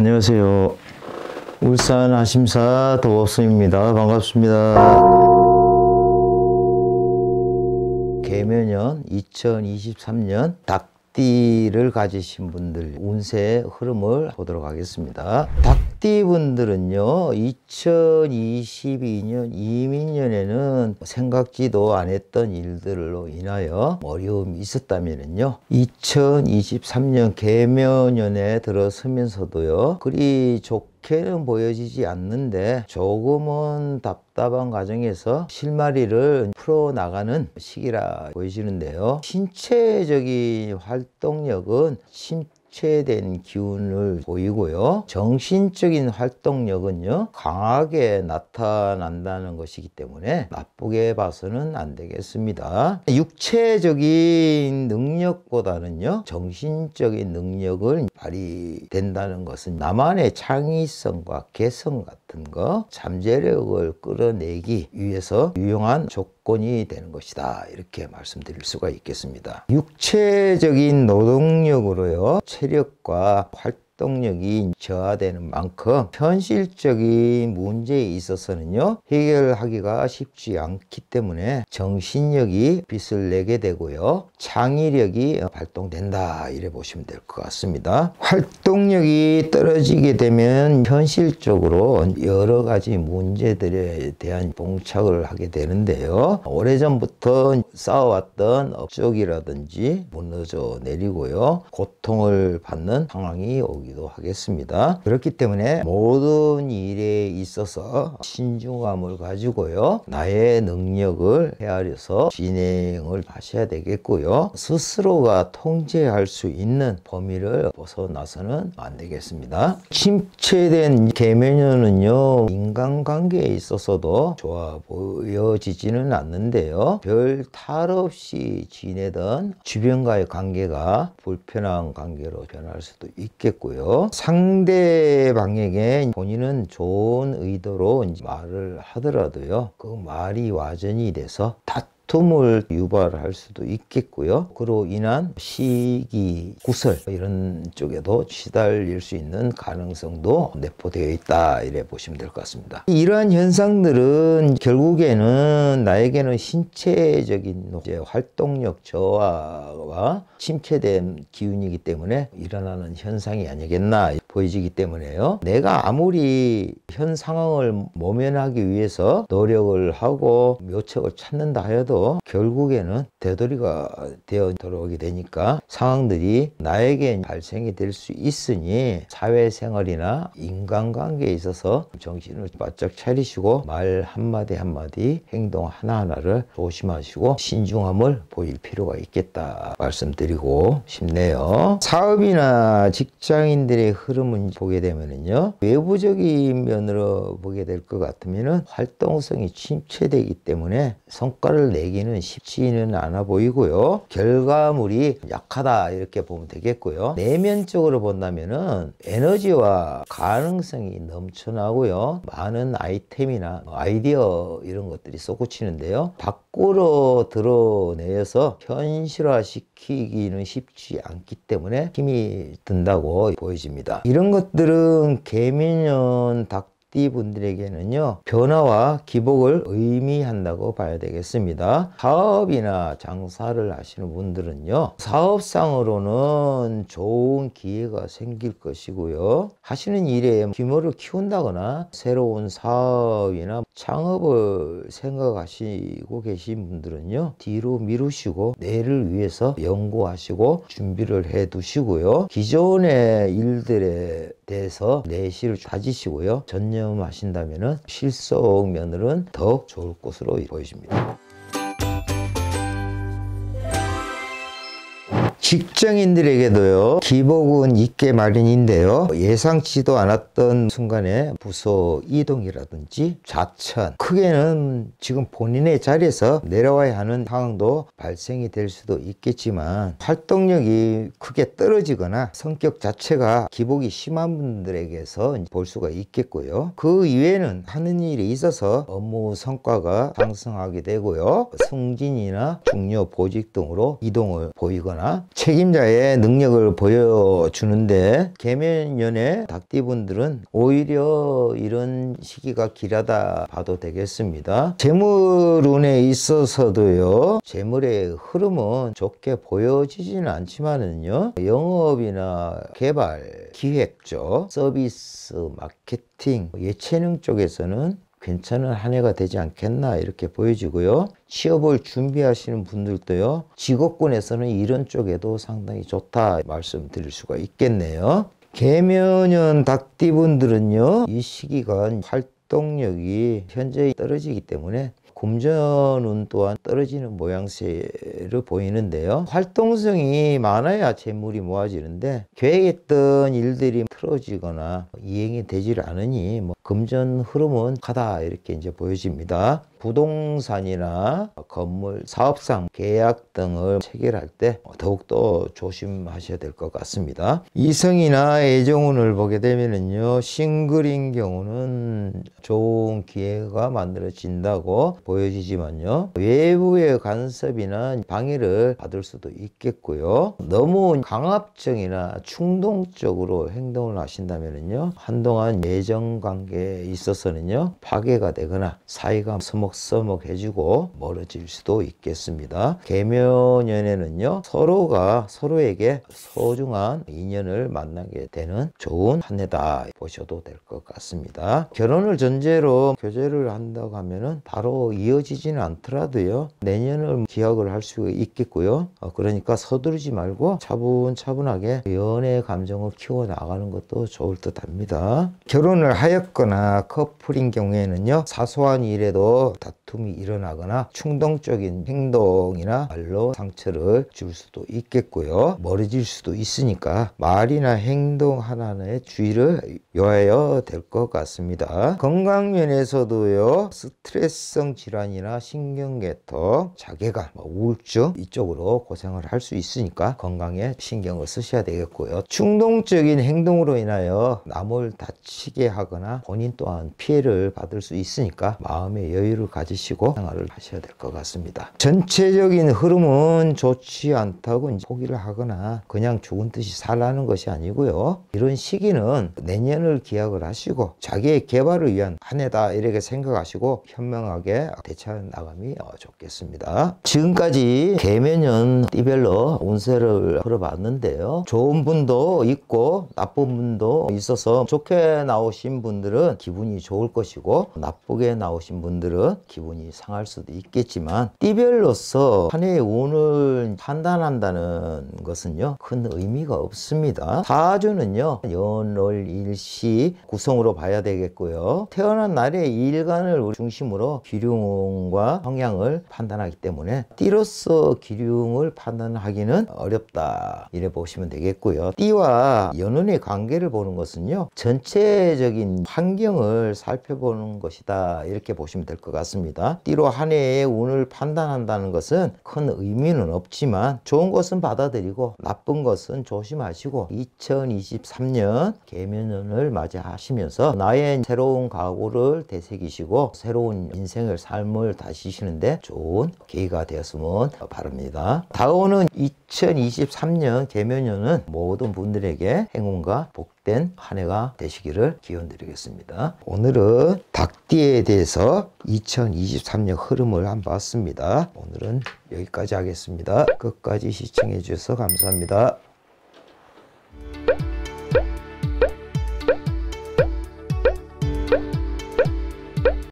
안녕하세요. 울산 아심사 도업승입니다. 반갑습니다. 개면연 2023년 닭띠를 가지신 분들 운세 흐름을 보도록 하겠습니다. 닭 띠분들은요, 2022년 이민년에는 생각지도 안 했던 일들로 인하여 어려움이 있었다면요, 2023년 개묘년에 들어서면서도요, 그리 좋게는 보여지지 않는데 조금은 답답한 과정에서 실마리를 풀어나가는 시기라 보여지는데요. 신체적인 활동력은 심된 기운을 보이고요. 정신적인 활동력은요. 강하게 나타난다는 것이기 때문에 나쁘게 봐서는 안 되겠습니다. 육체적인 능력보다는요. 정신적인 능력을 발휘된다는 것은 나만의 창의성과 개성 같은 같은 거 잠재력을 끌어내기 위해서 유용한 조건이 되는 것이다 이렇게 말씀드릴 수가 있겠습니다 육체적인 노동력으로요 체력과 활동 활동력이 저하되는 만큼 현실적인 문제에 있어서는요 해결하기가 쉽지 않기 때문에 정신력이 빛을 내게 되고요 창의력이 발동된다 이래 보시면 될 것 같습니다 활동력이 떨어지게 되면 현실적으로 여러 가지 문제들에 대한 봉착을 하게 되는데요 오래전부터 쌓아왔던 업적이라든지 무너져 내리고요 고통을 받는 상황이 오기 되기도 하겠습니다. 그렇기 때문에 모든 일에 있어서 신중함을 가지고요. 나의 능력을 헤아려서 진행을 하셔야 되겠고요. 스스로가 통제할 수 있는 범위를 벗어나서는 안 되겠습니다. 침체된 개면연은요 인간관계에 있어서도 좋아 보여지지는 않는데요. 별 탈 없이 지내던 주변과의 관계가 불편한 관계로 변할 수도 있겠고요. 있고요. 상대방에게 본인은 좋은 의도로 말을 하더라도요. 그 말이 와전이 돼서 다 다툼을 유발할 수도 있겠고요. 그로 인한 시기, 구설 이런 쪽에도 시달릴 수 있는 가능성도 내포되어 있다 이래 보시면 될 것 같습니다. 이러한 현상들은 결국에는 나에게는 신체적인 활동력 저하와 침체된 기운이기 때문에 일어나는 현상이 아니겠나 보여지기 때문에요. 내가 아무리 현 상황을 모면하기 위해서 노력을 하고 묘책을 찾는다 하여도 결국에는 되돌이가 되어 돌아오게 되니까 상황들이 나에게 발생이 될 수 있으니 사회생활이나 인간관계에 있어서 정신을 바짝 차리시고 말 한마디 한마디 행동 하나하나를 조심하시고 신중함을 보일 필요가 있겠다 말씀드리고 싶네요. 사업이나 직장인들의 흐름 좀 보게 되면은요 외부적인 면으로 보게 될 것 같으면은 활동성이 침체되기 때문에 성과를 내기는 쉽지는 않아 보이고요 결과물이 약하다 이렇게 보면 되겠고요 내면적으로 본다면은 에너지와 가능성이 넘쳐나고요 많은 아이템이나 뭐 아이디어 이런 것들이 쏟구치는데요 거꾸로 드러내서 현실화시키기는 쉽지 않기 때문에 힘이 든다고 보여집니다. 이런 것들은 개미년 닭 띠분들에게는요 변화와 기복을 의미한다고 봐야 되겠습니다 사업이나 장사를 하시는 분들은요 사업상으로는 좋은 기회가 생길 것이고요 하시는 일에 규모를 키운다거나 새로운 사업이나 창업을 생각하시고 계신 분들은요 뒤로 미루시고 내일을 위해서 연구하시고 준비를 해 두시고요 기존의 일들에 대해서 내실을 가지시고요 전념하신다면 실속 면으로는 더욱 좋을 것으로 보여집니다. 직장인들에게도요 기복은 있게 마련인데요 예상치도 않았던 순간에 부서 이동이라든지 좌천 크게는 지금 본인의 자리에서 내려와야 하는 상황도 발생이 될 수도 있겠지만 활동력이 크게 떨어지거나 성격 자체가 기복이 심한 분들에게서 볼 수가 있겠고요 그 이외에는 하는 일이 있어서 업무 성과가 상승하게 되고요 승진이나 중요 보직 등으로 이동을 보이거나 책임자의 능력을 보여주는데 개면연의 닭띠분들은 오히려 이런 시기가 길하다 봐도 되겠습니다. 재물운에 있어서도요. 재물의 흐름은 좋게 보여지지는 않지만은요. 영업이나 개발, 기획 쪽, 서비스, 마케팅, 예체능 쪽에서는 괜찮은 한 해가 되지 않겠나 이렇게 보여지고요. 취업을 준비하시는 분들도요. 직업군에서는 이런 쪽에도 상당히 좋다 말씀드릴 수가 있겠네요. 개면연 닭띠분들은요. 이 시기가 활동력이 현재 떨어지기 때문에 금전운 또한 떨어지는 모양새를 보이는데요. 활동성이 많아야 재물이 모아지는데 계획했던 일들이 틀어지거나 이행이 되질 않으니 뭐 금전 흐름은 하다 이렇게 이제 보여집니다. 부동산이나 건물, 사업상 계약 등을 체결할 때 더욱더 조심하셔야 될 것 같습니다. 이성이나 애정운을 보게 되면요 싱글인 경우는 좋은 기회가 만들어진다고 보여지지만요, 외부의 간섭이나 방해를 받을 수도 있겠고요, 너무 강압적이나 충동적으로 행동을 하신다면요 한동안 애정 관계에 있어서는요, 파괴가 되거나 사이가 서먹 먹서먹해지고 멀어질 수도 있겠습니다. 개묘연에는요 서로가 서로에게 소중한 인연을 만나게 되는 좋은 한 해다 보셔도 될 것 같습니다. 결혼을 전제로 교제를 한다고 하면은 바로 이어지지는 않더라도요 내년을 기억을할 수 있겠고요. 어, 그러니까 서두르지 말고 차분차분하게 연애 감정을 키워 나가는 것도 좋을 듯합니다. 결혼을 하였거나 커플인 경우에는요 사소한 일에도 다툼이 일어나거나 충동적인 행동이나 말로 상처를 줄 수도 있겠고요. 멀어질 수도 있으니까 말이나 행동 하나하에 주의를 요하여 될 것 같습니다. 건강 면에서도요. 스트레스성 질환이나 신경계통, 자괴감, 뭐 우울증 이쪽으로 고생을 할 수 있으니까 건강에 신경을 쓰셔야 되겠고요. 충동적인 행동으로 인하여 남을 다치게 하거나 본인 또한 피해를 받을 수 있으니까 마음의 여유를 가지시고 생활을 하셔야 될 것 같습니다. 전체적인 흐름은 좋지 않다고 포기를 하거나 그냥 죽은 듯이 살라는 것이 아니고요. 이런 시기는 내년을 기약을 하시고 자기의 개발을 위한 한 해다 이렇게 생각하시고 현명하게 대처해 나감이 어, 좋겠습니다. 지금까지 개면연 이별로 운세를 풀어봤는데요. 좋은 분도 있고 나쁜 분도 있어서 좋게 나오신 분들은 기분이 좋을 것이고 나쁘게 나오신 분들은 기분이 상할 수도 있겠지만 띠별로서 한 해의 운을 판단한다는 것은요 큰 의미가 없습니다 사주는요 연월 일시 구성으로 봐야 되겠고요 태어난 날의 일간을 중심으로 기륭과 성향을 판단하기 때문에 띠로서 기륭을 판단하기는 어렵다 이래 보시면 되겠고요 띠와 연운의 관계를 보는 것은요 전체적인 환경을 살펴보는 것이다 이렇게 보시면 될 것 같습니다 같습니다. 띠로 한 해의 운을 판단한다는 것은 큰 의미는 없지만 좋은 것은 받아들이고 나쁜 것은 조심하시고 2023년 개면년을 맞이하시면서 나의 새로운 각오를 되새기시고 새로운 인생을 삶을 다시시는데 좋은 계기가 되었으면 바랍니다. 다오은 2023년 개면년은 모든 분들에게 행운과 복 된한 해가 되시기를 기원드리겠습니다. 오늘은 닭띠에 대해서 2023년 흐름을 한번 봤습니다. 오늘은 여기까지 하겠습니다. 끝까지 시청해 주셔서 감사합니다.